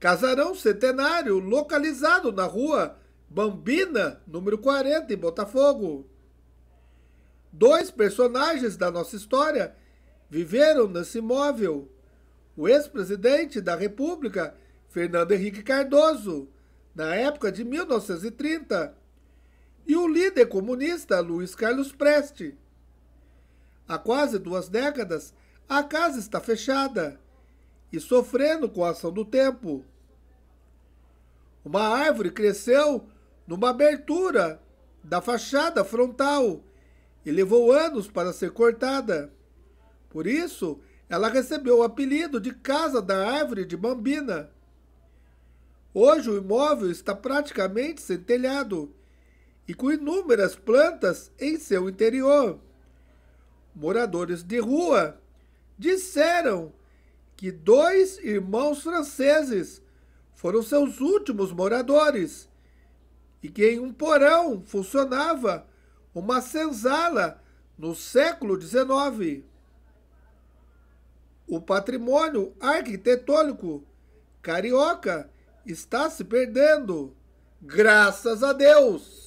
Casarão centenário localizado na rua Bambina, número 40, em Botafogo. Dois personagens da nossa história viveram nesse imóvel: o ex-presidente da República, Fernando Henrique Cardoso, na época de 1930, e o líder comunista Luiz Carlos Preste. Há quase duas décadas, a casa está fechada e sofrendo com a ação do tempo. Uma árvore cresceu numa abertura da fachada frontal e levou anos para ser cortada. Por isso, ela recebeu o apelido de Casa da Árvore de Bambina. Hoje o imóvel está praticamente sem telhado e com inúmeras plantas em seu interior. Moradores de rua disseram que dois irmãos franceses foram seus últimos moradores e que em um porão funcionava uma senzala no século XIX. O patrimônio arquitetônico carioca está se perdendo, graças a Deus!